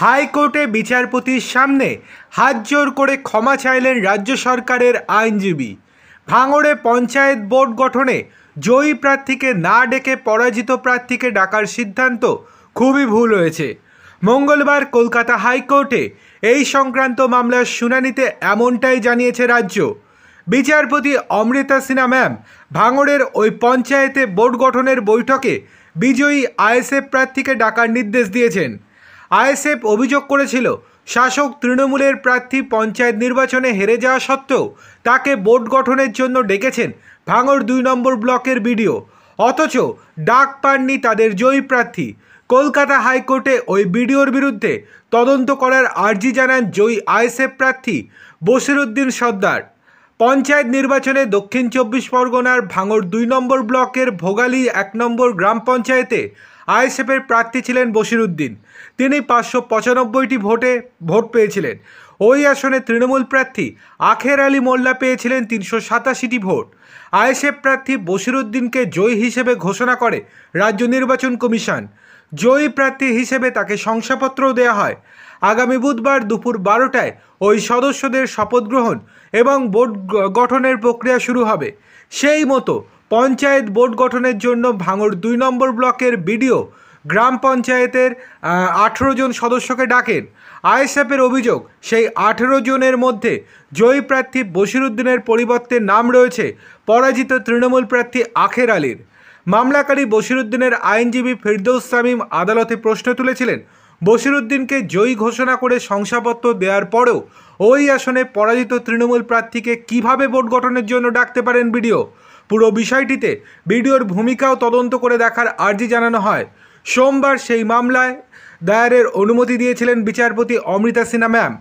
হাইকোর্টে বিচারপতির সামনে হাত জোর করে ক্ষমা চাইলেন রাজ্য সরকারের আইনজীবী ভাঙড়ে পঞ্চায়েত বোর্ড গঠনে জয়ী প্রার্থীকে না ডেকে পরাজিত প্রার্থীকে ডাকার সিদ্ধান্ত খুবই ভুল হয়েছে মঙ্গলবার কলকাতা হাইকোর্টে এই সংক্রান্ত মামলার শুনানিতে এমনটাই জানিয়েছে রাজ্য বিচারপতি অমৃতা সিনহা ম্যাম ভাঙড়ের ওই পঞ্চায়েতে বোর্ড গঠনের বৈঠকে বিজয়ী আইএসএফ প্রার্থীকে ডাকার নির্দেশ দিয়েছেন আইএসএফ অভিযোগ করেছিল শাসক তৃণমূলের প্রার্থী পঞ্চায়েত নির্বাচনে হেরে যাওয়া সত্ত্বেও তাকে বোর্ড গঠনের জন্য ডেকেছেন ভাঙর দুই নম্বর ব্লকের বিডিও অথচ ডাক পাননি তাদের জয়ী প্রার্থী কলকাতা হাইকোর্টে ওই বিডিওর বিরুদ্ধে তদন্ত করার আর্জি জানান জয়ী আইএসএফ প্রার্থী বসিরুদ্দিন সর্দার পঞ্চায়েত নির্বাচনে দক্ষিণ চব্বিশ পরগনার ভাঙর দুই নম্বর ব্লকের ভোগালী এক নম্বর গ্রাম পঞ্চায়েতে আইএসএফের প্রার্থী ছিলেন বশিরুদ্দিন তিনি পাঁচশো পঁচানব্বইটি ভোটে ভোট পেয়েছিলেন ওই আসনে তৃণমূল প্রার্থী আখের আলী মোল্লা পেয়েছিলেন তিনশো সাতাশিটি ভোট আইএসএফ প্রার্থী বশিরুদ্দিনকে জয়ী হিসেবে ঘোষণা করে রাজ্য নির্বাচন কমিশন জয়ী প্রার্থী হিসেবে তাকে শংসাপত্রও দেওয়া হয় আগামী বুধবার দুপুর বারোটায় ওই সদস্যদের শপথ গ্রহণ এবং বোর্ড গঠনের প্রক্রিয়া শুরু হবে সেই মতো পঞ্চায়েত বোর্ড গঠনের জন্য ভাঙড় দুই নম্বর ব্লকের বিডিও গ্রাম পঞ্চায়েতের আঠেরো জন সদস্যকে ডাকেন আইএসএফের অভিযোগ সেই আঠেরো জনের মধ্যে জয়ী প্রার্থী বশিরুদ্দিনের পরিবর্তে নাম রয়েছে পরাজিত তৃণমূল প্রার্থী আখের আলীর মামলাকারী বশিরুদ্দিনের আইনজীবী ফিরদৌস সামিম আদালতে প্রশ্ন তুলেছিলেন বশিরুদ্দিনকে জয়ী ঘোষণা করে শংসাপত্র দেওয়ার পরেও ওই আসনে পরাজিত তৃণমূল প্রার্থীকে কিভাবে ভোট গঠনের জন্য ডাকতে পারেন বিডিও পুরো বিষয়টিতে বিডিওর ভূমিকাও তদন্ত করে দেখার আর্জি জানানো হয় সোমবার সেই মামলায় দায়ারের অনুমতি দিয়েছিলেন বিচারপতি অমৃতা সিনহা ম্যাম